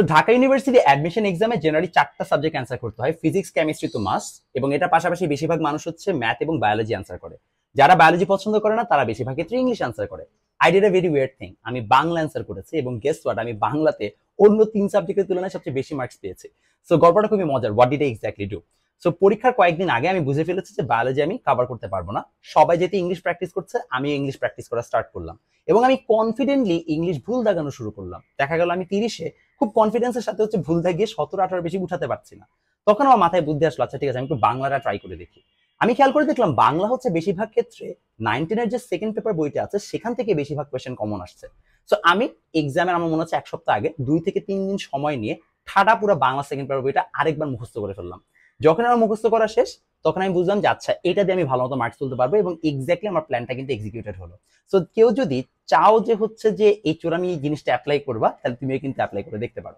তো Dhaka university admission এক্সামে generally চারটা সাবজেক্ট অ্যান্সার করতে হয় ফিজিক্স কেমিস্ট্রি তো মাস এবং এটা পাশাপাশি বেশিরভাগ মানুষ হচ্ছে ম্যাথ এবং বায়োলজি অ্যান্সার করে যারা বায়োলজি পছন্দ করে না তারা বেশিরভাগ ক্ষেত্রে ইংলিশ অ্যান্সার করে I did a very weird thing আমি বাংলা অ্যান্সার করেছি এবং গেস্ট ওয়ার্ড আমি বাংলাতে অন্য তিন সাবজেক্টের তুলনায় সবচেয়ে বেশি মার্কস পেয়েছি সো গল্পটা খুবই মজার what did exactly do so পরীক্ষার কয়েকদিন আগে আমি বুঝে ফেলেছি যে বায়োলজি আমি কভার করতে পারবো না সবাই যেহেতু ইংলিশ প্র্যাকটিস করছে আমিও ইংলিশ প্র্যাকটিস করা স্টার্ট করলাম এবং আমি কনফিডেন্টলি ইংলিশ ভুল দাগানো শুরু করলাম দেখা গেল আমি তিরিশে খুব কনফিডেন্সের সাথে হচ্ছে ভুল দাগিয়ে সতেরো আঠারো বেশি উঠাতে পারছি না তখন আমার মাথায় বুদ্ধি আসলো আচ্ছা ঠিক আছে আমি একটু বাংলাটা ট্রাই করে দেখি আমি খেয়াল করে দেখলাম বাংলা হচ্ছে বেশিরভাগ ক্ষেত্রে নাইন এর যে সেকেন্ড পেপার বইটা আছে সেখান থেকে বেশিরভাগ কোয়েশন কমন আসছে সো আমি এক্সামের আমার মনে হচ্ছে এক সপ্তাহ আগে দুই থেকে তিন দিন সময় নিয়ে ঠাডা পুরো বাংলা সেকেন্ড পেপার বইটা আরেকবার মুখস্থ করে ফেললাম যখন আমার মুখস্থ করা শেষ তখন আমি বুঝলাম যে আচ্ছা এটা দিয়ে আমি ভালো মতো মার্কস তুলতে পারবো এবং এক্স্যাক্টলি আমার প্ল্যানটা কিন্তু এক্সিকিউটেড হলো সো কেউ যদি চাও যে হচ্ছে যে এই আমি এই জিনিসটা অ্যাপ্লাই করবা তাহলে তুমিও কিন্তু অ্যাপ্লাই করে দেখতে পারো